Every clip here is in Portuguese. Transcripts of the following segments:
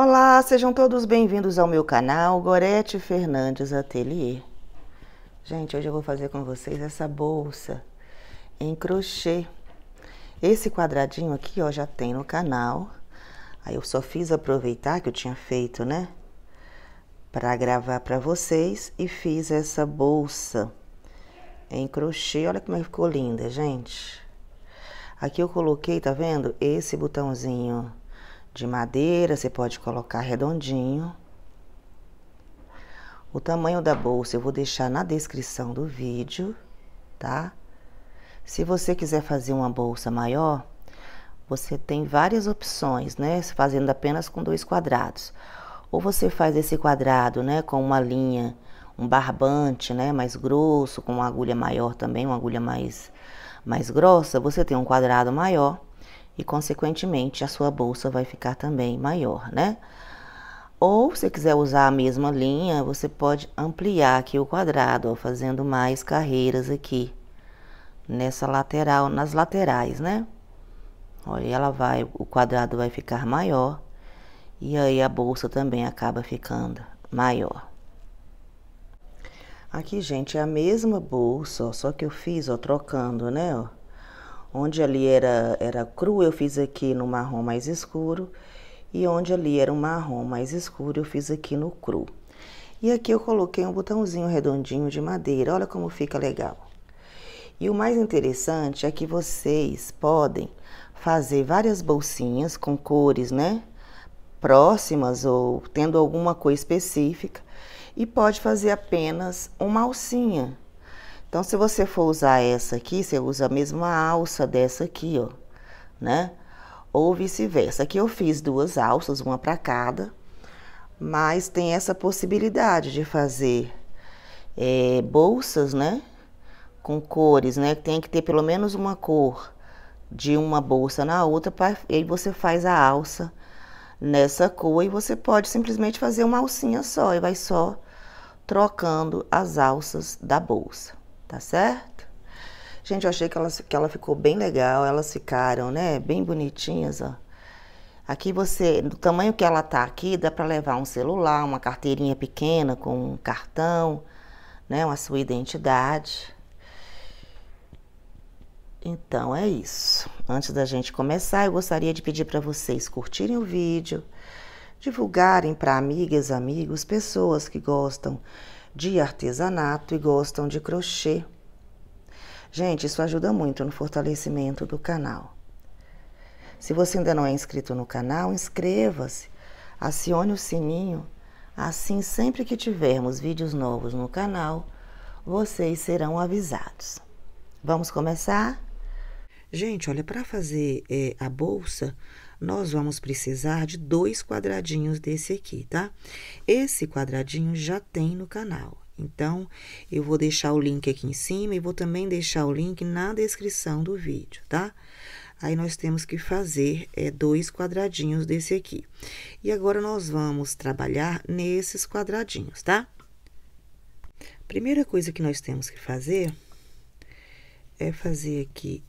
Olá, sejam todos bem-vindos ao meu canal Gorete Fernandes Atelier. Gente, hoje eu vou fazer com vocês essa bolsa em crochê. Esse quadradinho aqui, ó, já tem no canal. Aí eu só fiz aproveitar que eu tinha feito, né? Para gravar para vocês e fiz essa bolsa em crochê. Olha como é ficou linda, gente. Aqui eu coloquei, tá vendo? Esse botãozinho de madeira, você pode colocar redondinho. O tamanho da bolsa eu vou deixar na descrição do vídeo, tá? Se você quiser fazer uma bolsa maior, você tem várias opções, né? Fazendo apenas com dois quadrados. Ou você faz esse quadrado, né, com uma linha, um barbante, né, mais grosso, com uma agulha maior também, uma agulha mais mais grossa, você tem um quadrado maior e, consequentemente, a sua bolsa vai ficar também maior, né? Ou, se quiser usar a mesma linha, você pode ampliar aqui o quadrado, ó, fazendo mais carreiras aqui, nessa lateral, nas laterais, né? Olha, ela vai, o quadrado vai ficar maior e aí a bolsa também acaba ficando maior. Aqui, gente, é a mesma bolsa, ó, só que eu fiz, ó, trocando, né, ó Onde ali era, era cru, eu fiz aqui no marrom mais escuro. E onde ali era um marrom mais escuro, eu fiz aqui no cru. E aqui eu coloquei um botãozinho redondinho de madeira, olha como fica legal. E o mais interessante é que vocês podem fazer várias bolsinhas com cores, né? Próximas ou tendo alguma cor específica. E pode fazer apenas uma alcinha então, se você for usar essa aqui, você usa a mesma alça dessa aqui, ó, né? Ou vice-versa. Aqui eu fiz duas alças, uma para cada, mas tem essa possibilidade de fazer é, bolsas, né? Com cores, né? Tem que ter pelo menos uma cor de uma bolsa na outra, pra, e aí você faz a alça nessa cor e você pode simplesmente fazer uma alcinha só e vai só trocando as alças da bolsa tá certo? Gente, eu achei que ela, que ela ficou bem legal, elas ficaram, né, bem bonitinhas, ó. Aqui você, do tamanho que ela tá aqui, dá para levar um celular, uma carteirinha pequena com um cartão, né, uma sua identidade. Então é isso. Antes da gente começar, eu gostaria de pedir para vocês curtirem o vídeo, divulgarem para amigas, amigos, pessoas que gostam de artesanato e gostam de crochê. Gente, isso ajuda muito no fortalecimento do canal. Se você ainda não é inscrito no canal, inscreva-se, acione o sininho, assim sempre que tivermos vídeos novos no canal, vocês serão avisados. Vamos começar? Gente, olha, para fazer é, a bolsa, nós vamos precisar de dois quadradinhos desse aqui, tá? Esse quadradinho já tem no canal. Então, eu vou deixar o link aqui em cima e vou também deixar o link na descrição do vídeo, tá? Aí, nós temos que fazer é, dois quadradinhos desse aqui. E agora, nós vamos trabalhar nesses quadradinhos, tá? Primeira coisa que nós temos que fazer é fazer aqui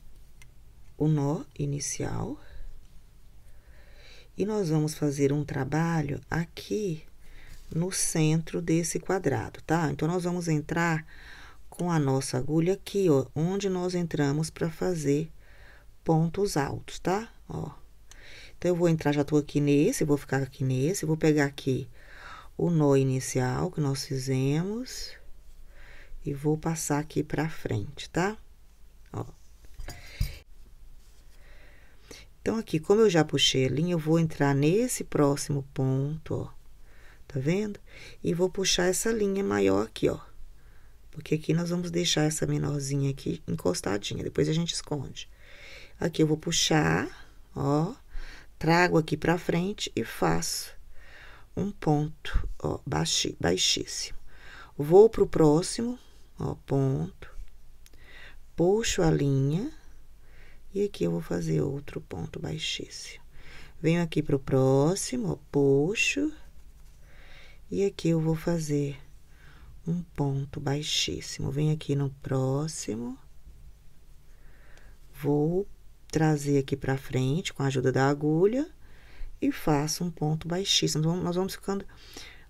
o nó inicial. E nós vamos fazer um trabalho aqui no centro desse quadrado, tá? Então, nós vamos entrar com a nossa agulha aqui, ó, onde nós entramos para fazer pontos altos, tá? Ó. Então, eu vou entrar, já tô aqui nesse, vou ficar aqui nesse, vou pegar aqui o nó inicial que nós fizemos e vou passar aqui para frente, tá? Tá? Então, aqui, como eu já puxei a linha, eu vou entrar nesse próximo ponto, ó. Tá vendo? E vou puxar essa linha maior aqui, ó. Porque aqui nós vamos deixar essa menorzinha aqui encostadinha, depois a gente esconde. Aqui eu vou puxar, ó, trago aqui pra frente e faço um ponto, ó, baixi, baixíssimo. Vou pro próximo, ó, ponto, puxo a linha e aqui eu vou fazer outro ponto baixíssimo. Venho aqui pro próximo, ó, puxo. E aqui eu vou fazer um ponto baixíssimo. Venho aqui no próximo. Vou trazer aqui pra frente com a ajuda da agulha. E faço um ponto baixíssimo. Então, nós vamos ficando...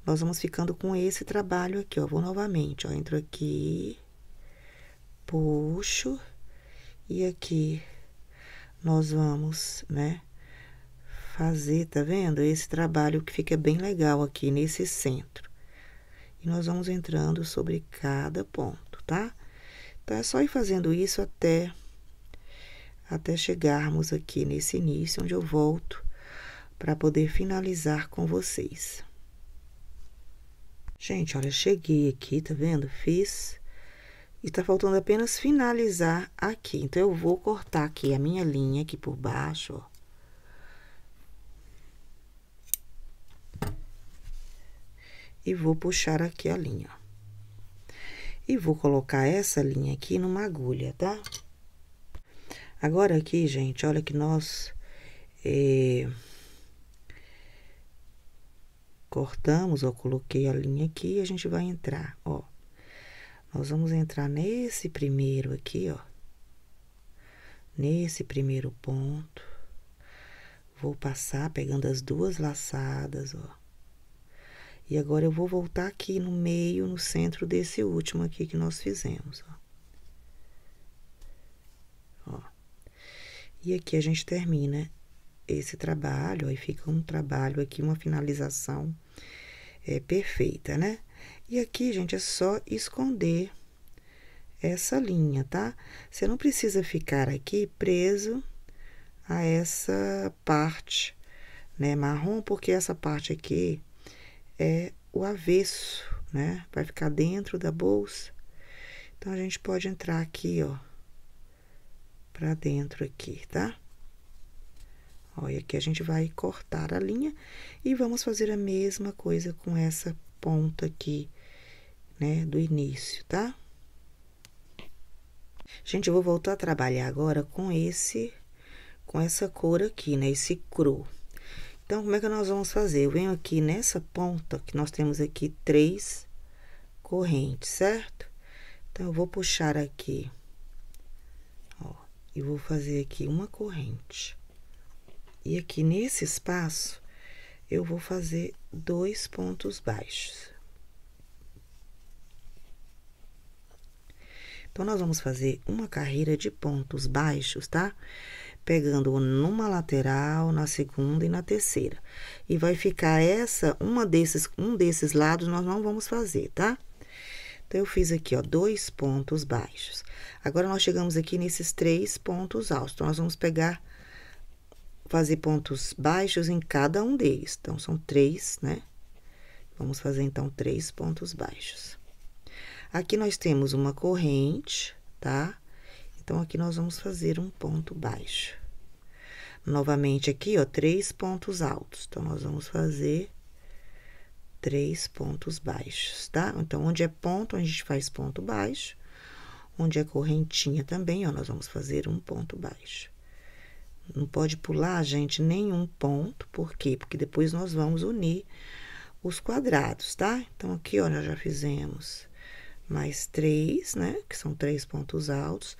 Nós vamos ficando com esse trabalho aqui, ó. Vou novamente, ó. Entro aqui, puxo e aqui nós vamos, né, fazer, tá vendo? Esse trabalho que fica bem legal aqui nesse centro. E nós vamos entrando sobre cada ponto, tá? Então é só ir fazendo isso até até chegarmos aqui nesse início onde eu volto para poder finalizar com vocês. Gente, olha, cheguei aqui, tá vendo? Fiz e tá faltando apenas finalizar aqui. Então, eu vou cortar aqui a minha linha aqui por baixo, ó. E vou puxar aqui a linha, ó. E vou colocar essa linha aqui numa agulha, tá? Agora aqui, gente, olha que nós... É, cortamos, ó, coloquei a linha aqui e a gente vai entrar, ó. Nós vamos entrar nesse primeiro aqui, ó. Nesse primeiro ponto. Vou passar pegando as duas laçadas, ó. E agora eu vou voltar aqui no meio, no centro desse último aqui que nós fizemos, ó. ó. E aqui a gente termina esse trabalho, aí fica um trabalho aqui, uma finalização é, perfeita, né? E aqui, gente, é só esconder essa linha, tá? Você não precisa ficar aqui preso a essa parte, né, marrom, porque essa parte aqui é o avesso, né? Vai ficar dentro da bolsa. Então, a gente pode entrar aqui, ó, pra dentro aqui, tá? Ó, e aqui a gente vai cortar a linha e vamos fazer a mesma coisa com essa ponta aqui né, do início, tá? Gente, eu vou voltar a trabalhar agora com esse, com essa cor aqui, né, esse cru. Então, como é que nós vamos fazer? Eu venho aqui nessa ponta, que nós temos aqui três correntes, certo? Então, eu vou puxar aqui, ó, e vou fazer aqui uma corrente. E aqui nesse espaço, eu vou fazer dois pontos baixos. Então, nós vamos fazer uma carreira de pontos baixos, tá? Pegando numa lateral, na segunda e na terceira. E vai ficar essa, uma desses, um desses lados nós não vamos fazer, tá? Então, eu fiz aqui, ó, dois pontos baixos. Agora, nós chegamos aqui nesses três pontos altos. Então, nós vamos pegar, fazer pontos baixos em cada um deles. Então, são três, né? Vamos fazer, então, três pontos baixos. Aqui nós temos uma corrente, tá? Então, aqui nós vamos fazer um ponto baixo. Novamente, aqui, ó, três pontos altos. Então, nós vamos fazer três pontos baixos, tá? Então, onde é ponto, a gente faz ponto baixo. Onde é correntinha também, ó, nós vamos fazer um ponto baixo. Não pode pular, gente, nenhum ponto. Por quê? Porque depois nós vamos unir os quadrados, tá? Então, aqui, ó, nós já fizemos mais três, né? Que são três pontos altos.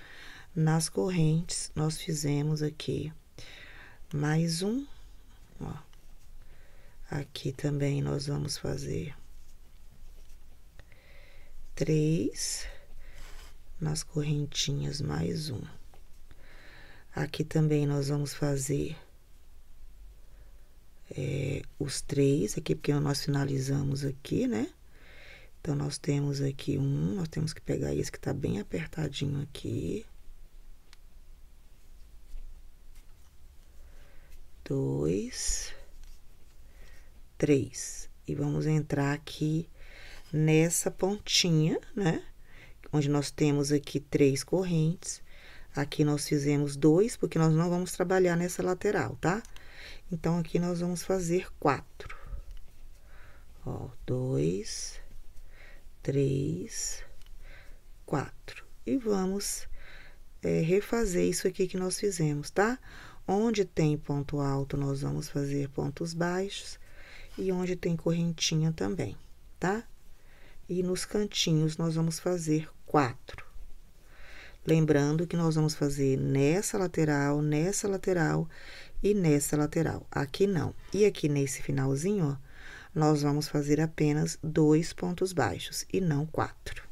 Nas correntes, nós fizemos aqui mais um, ó. Aqui também nós vamos fazer três, nas correntinhas mais um. Aqui também nós vamos fazer é, os três, aqui porque nós finalizamos aqui, né? Então, nós temos aqui um, nós temos que pegar esse que tá bem apertadinho aqui. Dois, três. E vamos entrar aqui nessa pontinha, né? Onde nós temos aqui três correntes. Aqui nós fizemos dois, porque nós não vamos trabalhar nessa lateral, tá? Então, aqui nós vamos fazer quatro. Ó, dois três, quatro. E vamos é, refazer isso aqui que nós fizemos, tá? Onde tem ponto alto, nós vamos fazer pontos baixos. E onde tem correntinha também, tá? E nos cantinhos, nós vamos fazer quatro. Lembrando que nós vamos fazer nessa lateral, nessa lateral e nessa lateral. Aqui não. E aqui nesse finalzinho, ó, nós vamos fazer apenas dois pontos baixos e não quatro.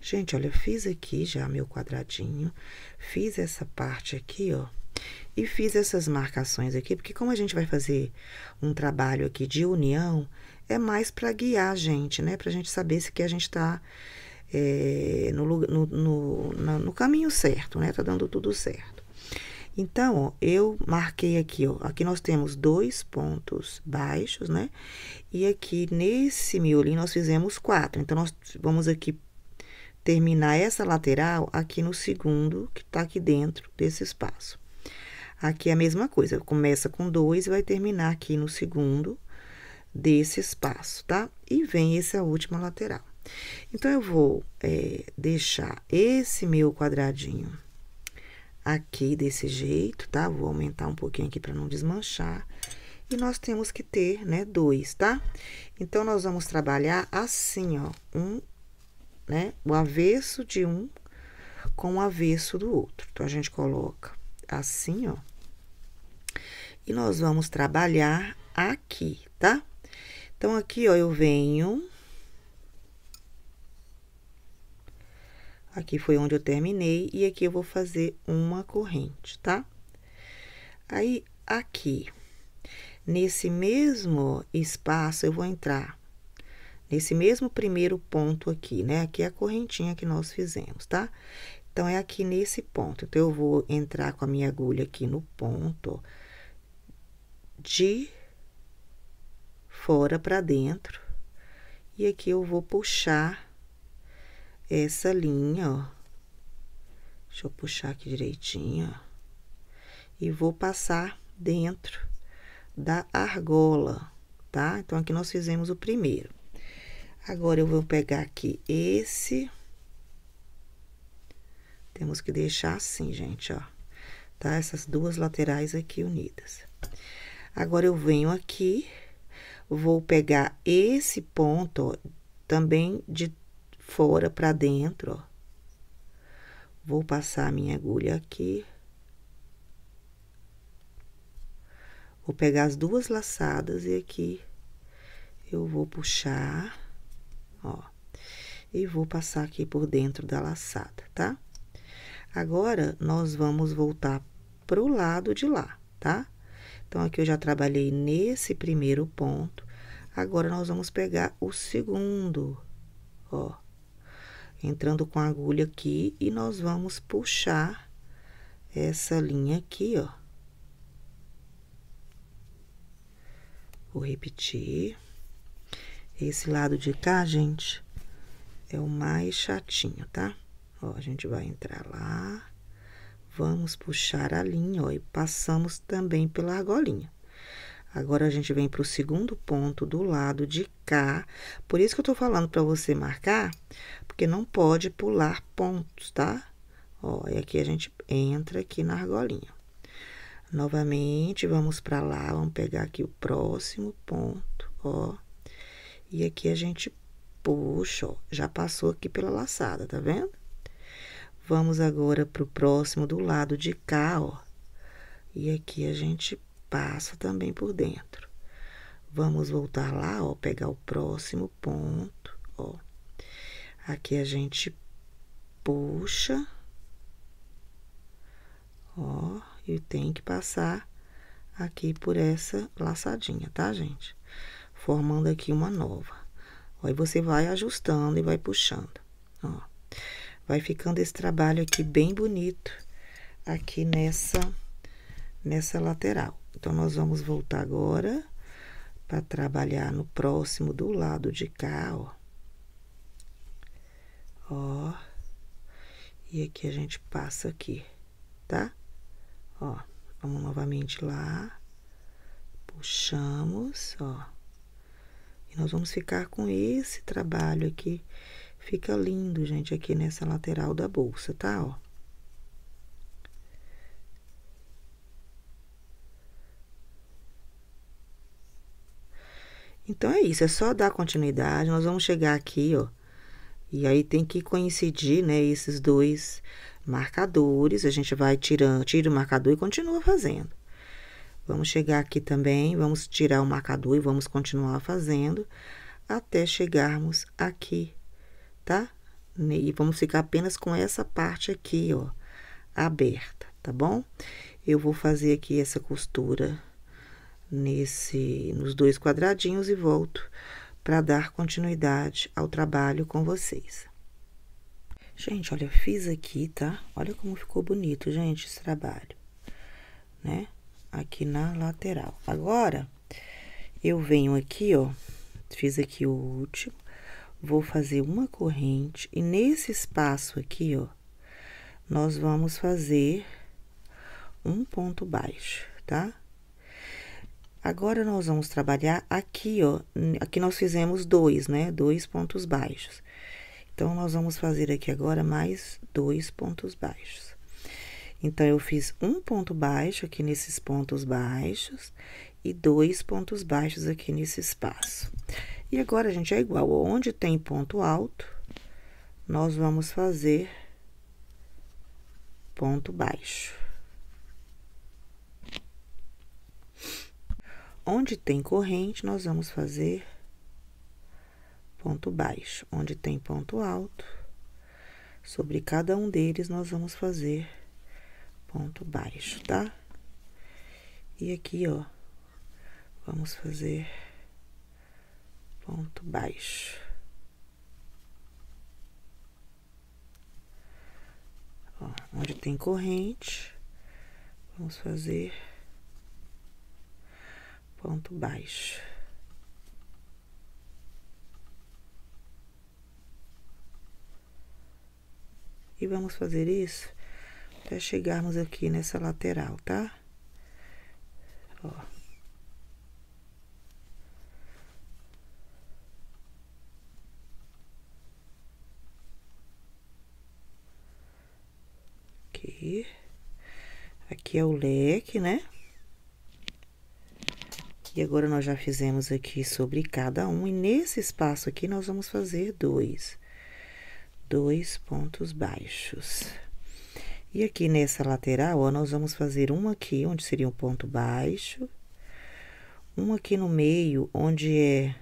Gente, olha, eu fiz aqui já meu quadradinho, fiz essa parte aqui, ó, e fiz essas marcações aqui, porque como a gente vai fazer um trabalho aqui de união, é mais para guiar a gente, né? Pra gente saber se que a gente tá é, no, no, no, no caminho certo, né? Tá dando tudo certo. Então, ó, eu marquei aqui, ó, aqui nós temos dois pontos baixos, né? E aqui nesse miolinho nós fizemos quatro. Então, nós vamos aqui terminar essa lateral aqui no segundo, que tá aqui dentro desse espaço. Aqui é a mesma coisa, começa com dois e vai terminar aqui no segundo desse espaço, tá? E vem essa última lateral. Então, eu vou é, deixar esse meu quadradinho aqui desse jeito, tá? Vou aumentar um pouquinho aqui para não desmanchar. E nós temos que ter, né, dois, tá? Então, nós vamos trabalhar assim, ó, um, né, o avesso de um com o avesso do outro. Então, a gente coloca assim, ó. E nós vamos trabalhar aqui, tá? Então, aqui, ó, eu venho Aqui foi onde eu terminei e aqui eu vou fazer uma corrente, tá? Aí, aqui, nesse mesmo espaço, eu vou entrar nesse mesmo primeiro ponto aqui, né? Aqui é a correntinha que nós fizemos, tá? Então, é aqui nesse ponto. Então, eu vou entrar com a minha agulha aqui no ponto de fora para dentro. E aqui eu vou puxar essa linha, ó. Deixa eu puxar aqui direitinho, ó. E vou passar dentro da argola, tá? Então, aqui nós fizemos o primeiro. Agora, eu vou pegar aqui esse. Temos que deixar assim, gente, ó. Tá? Essas duas laterais aqui unidas. Agora, eu venho aqui, vou pegar esse ponto, ó, também de fora para dentro, ó. Vou passar a minha agulha aqui. Vou pegar as duas laçadas e aqui eu vou puxar, ó, e vou passar aqui por dentro da laçada, tá? Agora, nós vamos voltar pro lado de lá, tá? Então, aqui eu já trabalhei nesse primeiro ponto. Agora, nós vamos pegar o segundo, ó entrando com a agulha aqui e nós vamos puxar essa linha aqui, ó. Vou repetir. Esse lado de cá, gente, é o mais chatinho, tá? Ó, a gente vai entrar lá, vamos puxar a linha, ó, e passamos também pela argolinha. Agora a gente vem para o segundo ponto do lado de cá. Por isso que eu estou falando para você marcar, porque não pode pular pontos, tá? Ó, e aqui a gente entra aqui na argolinha. Novamente, vamos para lá, vamos pegar aqui o próximo ponto, ó. E aqui a gente puxa, ó, já passou aqui pela laçada, tá vendo? Vamos agora pro próximo do lado de cá, ó. E aqui a gente passa também por dentro. Vamos voltar lá, ó, pegar o próximo ponto, ó. Aqui a gente puxa, ó, e tem que passar aqui por essa laçadinha, tá, gente? Formando aqui uma nova. Aí você vai ajustando e vai puxando, ó. Vai ficando esse trabalho aqui bem bonito aqui nessa, nessa lateral. Então, nós vamos voltar agora para trabalhar no próximo do lado de cá, ó. Ó. E aqui a gente passa aqui, tá? Ó, vamos novamente lá. Puxamos, ó. E nós vamos ficar com esse trabalho aqui. Fica lindo, gente, aqui nessa lateral da bolsa, tá? Ó. Então é isso, é só dar continuidade. Nós vamos chegar aqui, ó. E aí tem que coincidir, né, esses dois marcadores. A gente vai tirando, tira o marcador e continua fazendo. Vamos chegar aqui também, vamos tirar o marcador e vamos continuar fazendo até chegarmos aqui, tá? E vamos ficar apenas com essa parte aqui, ó, aberta, tá bom? Eu vou fazer aqui essa costura nesse nos dois quadradinhos e volto para dar continuidade ao trabalho com vocês. Gente, olha, fiz aqui, tá? Olha como ficou bonito, gente, esse trabalho, né? Aqui na lateral. Agora, eu venho aqui, ó, fiz aqui o último, vou fazer uma corrente e nesse espaço aqui, ó, nós vamos fazer um ponto baixo, tá? Agora nós vamos trabalhar aqui, ó. Aqui nós fizemos dois, né? Dois pontos baixos. Então, nós vamos fazer aqui agora mais dois pontos baixos. Então, eu fiz um ponto baixo aqui nesses pontos baixos e dois pontos baixos aqui nesse espaço. E agora, a gente, é igual. Onde tem ponto alto, nós vamos fazer ponto baixo. Onde tem corrente, nós vamos fazer ponto baixo. Onde tem ponto alto, sobre cada um deles, nós vamos fazer ponto baixo, tá? E aqui, ó, vamos fazer ponto baixo. Ó, onde tem corrente, vamos fazer ponto baixo. E vamos fazer isso até chegarmos aqui nessa lateral, tá? Ó. Aqui. Aqui é o leque, né? E agora nós já fizemos aqui sobre cada um, e nesse espaço aqui nós vamos fazer dois, dois pontos baixos. E aqui nessa lateral, ó, nós vamos fazer um aqui, onde seria um ponto baixo, um aqui no meio, onde é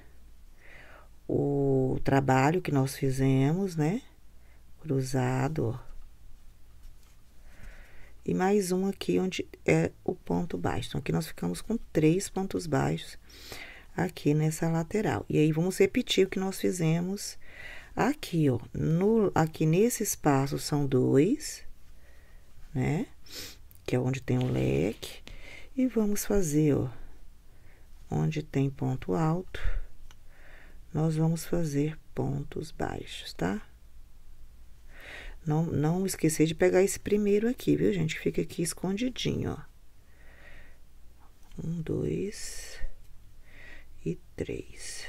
o trabalho que nós fizemos, né? Cruzado, ó e mais um aqui onde é o ponto baixo. Então, aqui nós ficamos com três pontos baixos aqui nessa lateral. E aí, vamos repetir o que nós fizemos aqui, ó. No, aqui nesse espaço são dois, né? Que é onde tem o leque. E vamos fazer, ó. Onde tem ponto alto, nós vamos fazer pontos baixos, tá? Não, não esquecer de pegar esse primeiro aqui, viu, gente? Fica aqui escondidinho, ó. Um, dois e três.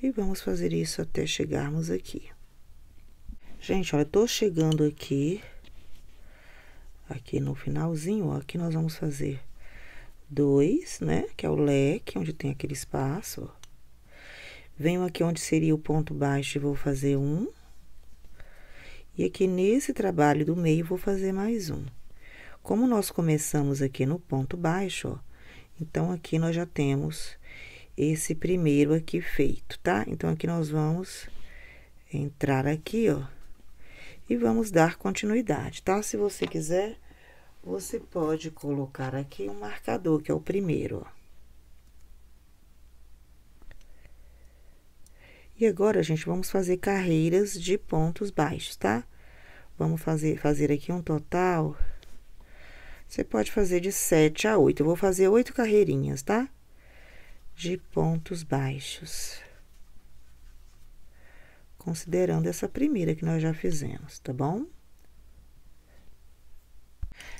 E vamos fazer isso até chegarmos aqui. Gente, olha, tô chegando aqui, aqui no finalzinho, ó, aqui nós vamos fazer dois, né? Que é o leque, onde tem aquele espaço, ó. Venho aqui onde seria o ponto baixo e vou fazer um. E aqui é nesse trabalho do meio vou fazer mais um. Como nós começamos aqui no ponto baixo, ó, então aqui nós já temos esse primeiro aqui feito, tá? Então aqui nós vamos entrar aqui, ó, e vamos dar continuidade, tá? Se você quiser, você pode colocar aqui um marcador, que é o primeiro, ó. E agora, gente, vamos fazer carreiras de pontos baixos, tá? Vamos fazer, fazer aqui um total. Você pode fazer de 7 a 8. Eu vou fazer oito carreirinhas, tá? De pontos baixos. Considerando essa primeira que nós já fizemos, tá bom?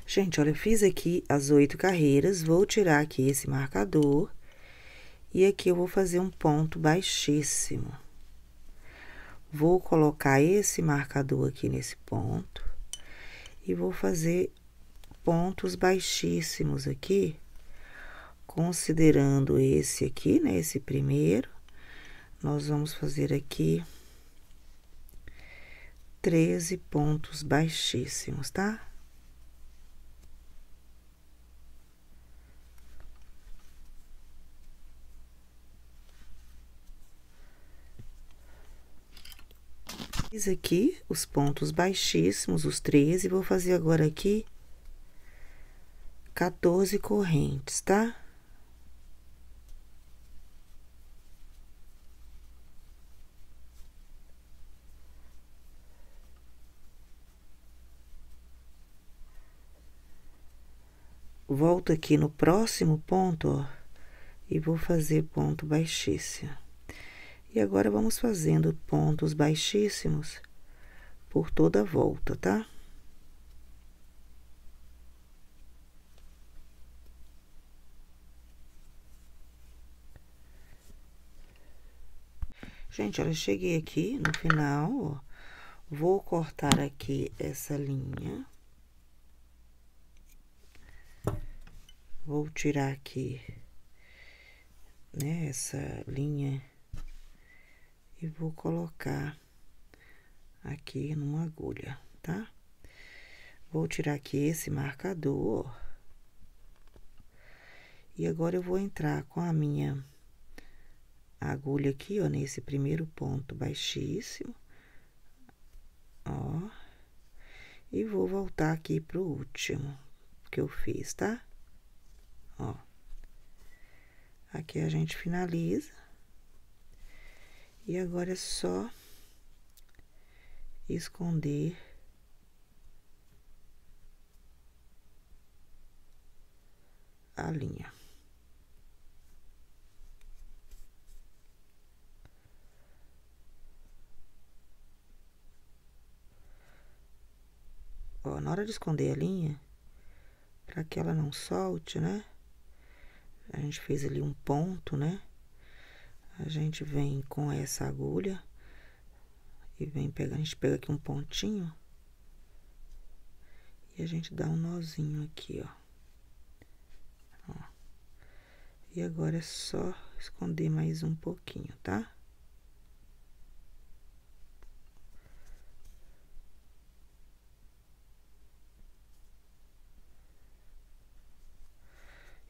Gente, olha, eu fiz aqui as oito carreiras, vou tirar aqui esse marcador. E aqui eu vou fazer um ponto baixíssimo. Vou colocar esse marcador aqui nesse ponto e vou fazer pontos baixíssimos aqui, considerando esse aqui, né, esse primeiro, nós vamos fazer aqui 13 pontos baixíssimos, tá? Fiz aqui os pontos baixíssimos, os 13, vou fazer agora aqui 14 correntes, tá? Volto aqui no próximo ponto, ó, e vou fazer ponto baixíssimo. E agora vamos fazendo pontos baixíssimos por toda a volta, tá? Gente, olha, cheguei aqui no final, ó, Vou cortar aqui essa linha. Vou tirar aqui, né, essa linha e vou colocar aqui numa agulha, tá? Vou tirar aqui esse marcador. E agora eu vou entrar com a minha agulha aqui, ó, nesse primeiro ponto baixíssimo. Ó. E vou voltar aqui pro último que eu fiz, tá? Ó. Aqui a gente finaliza. E agora é só esconder a linha. Ó, na hora de esconder a linha, para que ela não solte, né? A gente fez ali um ponto, né? a gente vem com essa agulha e vem pegar, a gente pega aqui um pontinho e a gente dá um nozinho aqui, ó. ó. E agora é só esconder mais um pouquinho, tá?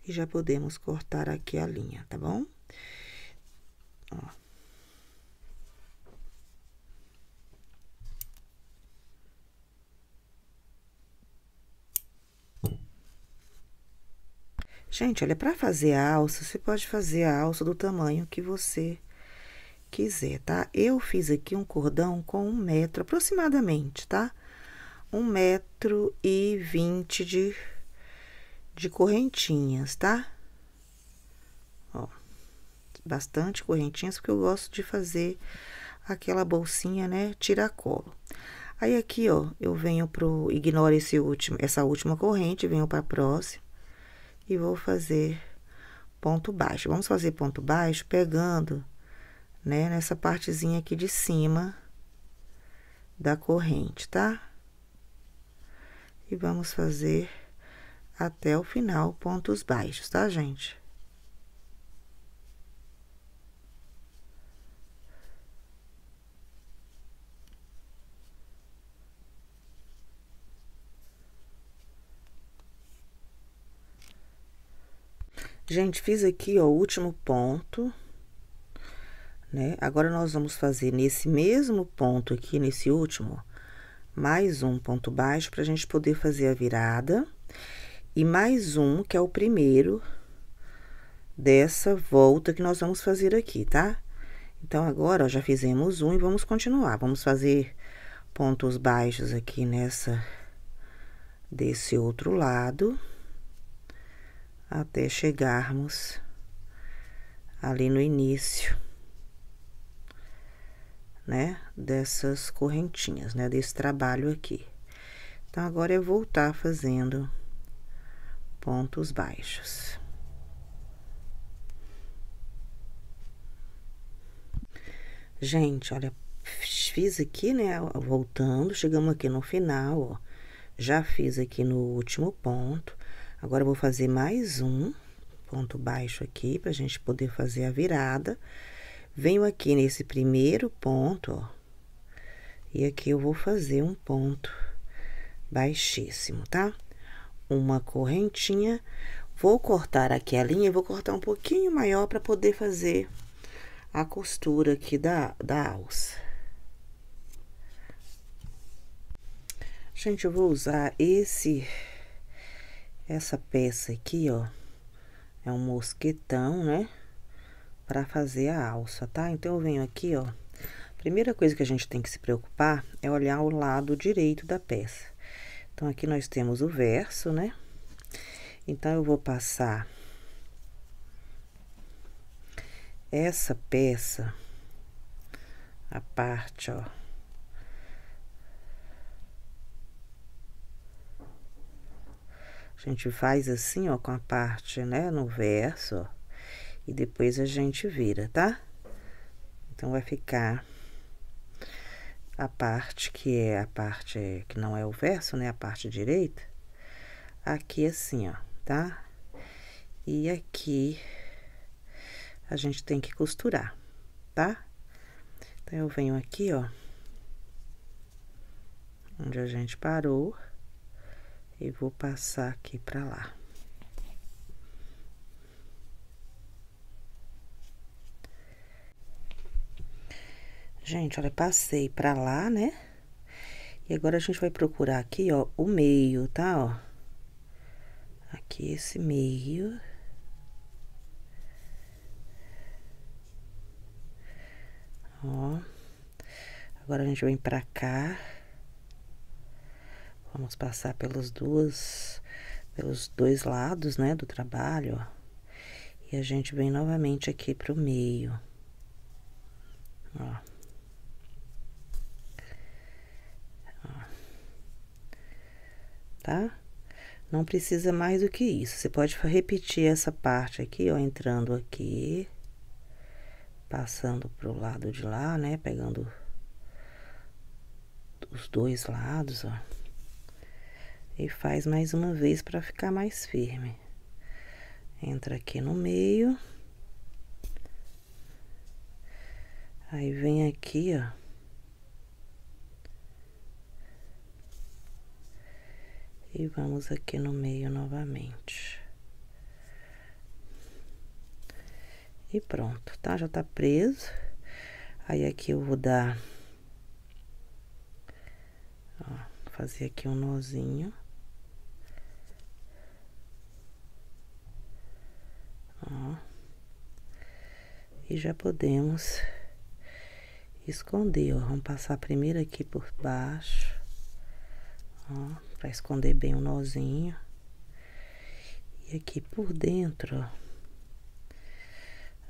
E já podemos cortar aqui a linha, tá bom? Ó. Gente, olha, para fazer a alça, você pode fazer a alça do tamanho que você quiser, tá? Eu fiz aqui um cordão com um metro aproximadamente, tá? Um metro e vinte de, de correntinhas, tá? bastante correntinhas, porque eu gosto de fazer aquela bolsinha, né, tiracolo. Aí aqui, ó, eu venho pro, ignoro esse último, essa última corrente, venho para próxima e vou fazer ponto baixo. Vamos fazer ponto baixo pegando, né, nessa partezinha aqui de cima da corrente, tá? E vamos fazer até o final pontos baixos, tá, gente? Gente, fiz aqui ó, o último ponto, né? Agora, nós vamos fazer nesse mesmo ponto aqui, nesse último, mais um ponto baixo para a gente poder fazer a virada. E mais um, que é o primeiro dessa volta que nós vamos fazer aqui, tá? Então, agora, ó, já fizemos um e vamos continuar. Vamos fazer pontos baixos aqui nessa desse outro lado até chegarmos ali no início, né, dessas correntinhas, né, desse trabalho aqui. Então, agora é voltar fazendo pontos baixos. Gente, olha, fiz aqui, né, voltando, chegamos aqui no final, ó, já fiz aqui no último ponto, Agora vou fazer mais um ponto baixo aqui para a gente poder fazer a virada. Venho aqui nesse primeiro ponto, ó, e aqui eu vou fazer um ponto baixíssimo, tá? Uma correntinha. Vou cortar aqui a linha, vou cortar um pouquinho maior para poder fazer a costura aqui da, da alça. Gente, eu vou usar esse essa peça aqui, ó, é um mosquetão, né? Pra fazer a alça, tá? Então, eu venho aqui, ó. Primeira coisa que a gente tem que se preocupar é olhar o lado direito da peça. Então, aqui nós temos o verso, né? Então, eu vou passar essa peça, a parte, ó, A gente faz assim, ó, com a parte, né, no verso, ó, e depois a gente vira, tá? Então, vai ficar a parte que é a parte que não é o verso, né, a parte direita, aqui assim, ó, tá? E aqui a gente tem que costurar, tá? Então, eu venho aqui, ó, onde a gente parou, e vou passar aqui para lá. Gente, olha, passei para lá, né? E agora a gente vai procurar aqui, ó, o meio, tá, ó? Aqui esse meio. Ó. Agora a gente vem para cá. Vamos passar pelas duas, pelos dois lados, né, do trabalho, ó. E a gente vem novamente aqui para o meio, ó. ó. Tá? Não precisa mais do que isso. Você pode repetir essa parte aqui, ó, entrando aqui, passando pro lado de lá, né, pegando os dois lados, ó e faz mais uma vez para ficar mais firme. Entra aqui no meio. Aí vem aqui, ó. E vamos aqui no meio novamente. E pronto, tá? Já tá preso. Aí aqui eu vou dar... Ó, fazer aqui um nozinho. Ó. E já podemos esconder, ó. Vamos passar primeiro aqui por baixo, ó, pra esconder bem o nozinho. E aqui por dentro, ó,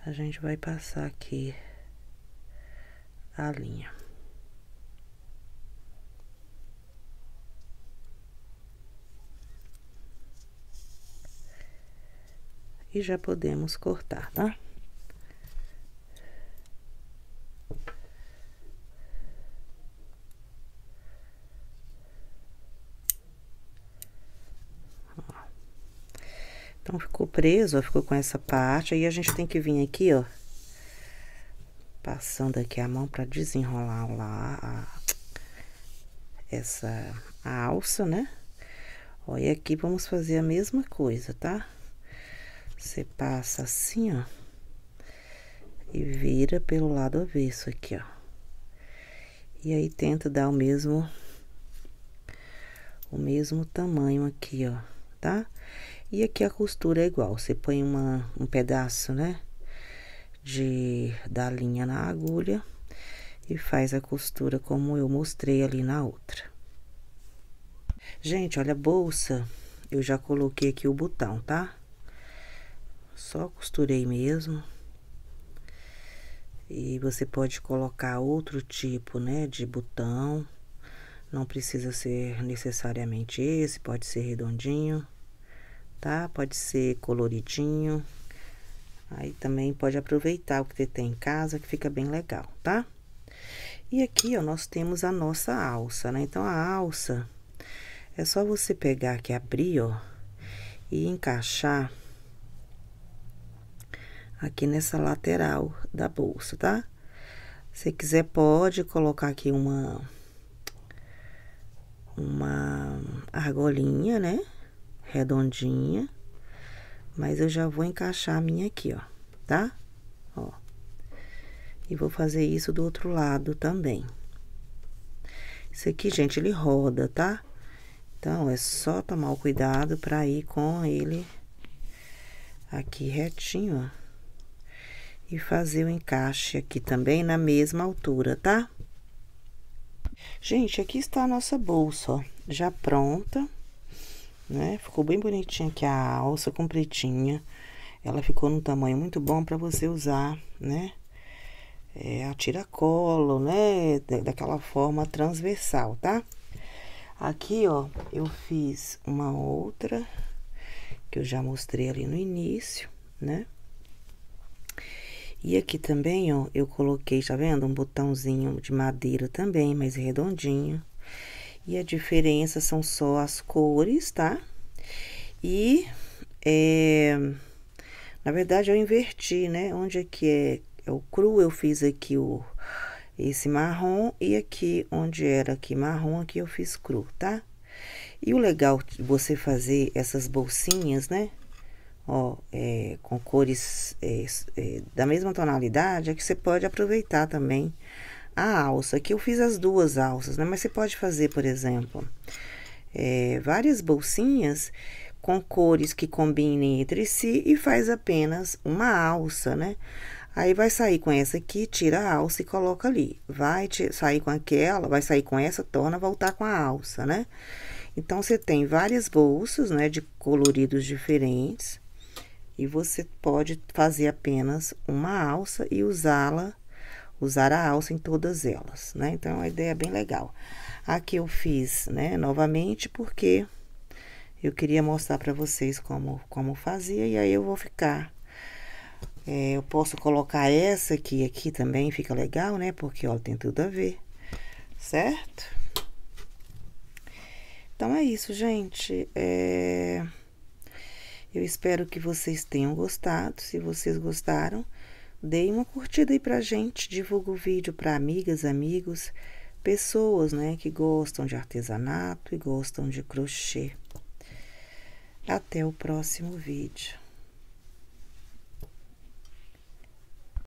a gente vai passar aqui a linha. e já podemos cortar, tá? Então, ficou preso, ó, ficou com essa parte. Aí, a gente tem que vir aqui, ó, passando aqui a mão para desenrolar lá a, essa a alça, né? Olha aqui, vamos fazer a mesma coisa, tá? Você passa assim, ó. E vira pelo lado avesso aqui, ó. E aí tenta dar o mesmo o mesmo tamanho aqui, ó, tá? E aqui a costura é igual, você põe uma, um pedaço, né, de, da linha na agulha e faz a costura como eu mostrei ali na outra. Gente, olha a bolsa, eu já coloquei aqui o botão, tá? Só costurei mesmo. E você pode colocar outro tipo, né, de botão. Não precisa ser necessariamente esse, pode ser redondinho, tá? Pode ser coloridinho. Aí também pode aproveitar o que você tem em casa, que fica bem legal, tá? E aqui, ó, nós temos a nossa alça, né? Então, a alça é só você pegar aqui, abrir, ó, e encaixar aqui nessa lateral da bolsa, tá? Se quiser, pode colocar aqui uma, uma argolinha, né? Redondinha. Mas eu já vou encaixar a minha aqui, ó, tá? Ó. E vou fazer isso do outro lado também. Isso aqui, gente, ele roda, tá? Então, é só tomar o cuidado pra ir com ele aqui retinho, ó e fazer o encaixe aqui também na mesma altura, tá? Gente, aqui está a nossa bolsa, ó, já pronta, né? Ficou bem bonitinha aqui a alça completinha. Ela ficou num tamanho muito bom para você usar, né? É, a tiracolo, né? Daquela forma transversal, tá? Aqui, ó, eu fiz uma outra que eu já mostrei ali no início, né? E aqui também, ó, eu coloquei, tá vendo? Um botãozinho de madeira também, mais redondinho. E a diferença são só as cores, tá? E, é, na verdade, eu inverti, né? Onde aqui é, é, é o cru, eu fiz aqui o esse marrom. E aqui, onde era aqui marrom, aqui eu fiz cru, tá? E o legal de você fazer essas bolsinhas, né? ó, é, com cores é, é, da mesma tonalidade, é que você pode aproveitar também a alça. Aqui eu fiz as duas alças, né? Mas você pode fazer, por exemplo, é, várias bolsinhas com cores que combinem entre si e faz apenas uma alça, né? Aí vai sair com essa aqui, tira a alça e coloca ali. Vai sair com aquela, vai sair com essa, torna, voltar com a alça, né? Então, você tem várias bolsas, né, de coloridos diferentes e você pode fazer apenas uma alça e usá-la, usar a alça em todas elas, né? Então, a ideia é bem legal. Aqui eu fiz, né, novamente, porque eu queria mostrar para vocês como, como fazia, e aí eu vou ficar. É, eu posso colocar essa aqui, aqui também fica legal, né? Porque, ó, tem tudo a ver, certo? Então, é isso, gente. É... Eu espero que vocês tenham gostado. Se vocês gostaram, deem uma curtida aí pra gente, divulga o vídeo para amigas, amigos, pessoas, né, que gostam de artesanato e gostam de crochê. Até o próximo vídeo.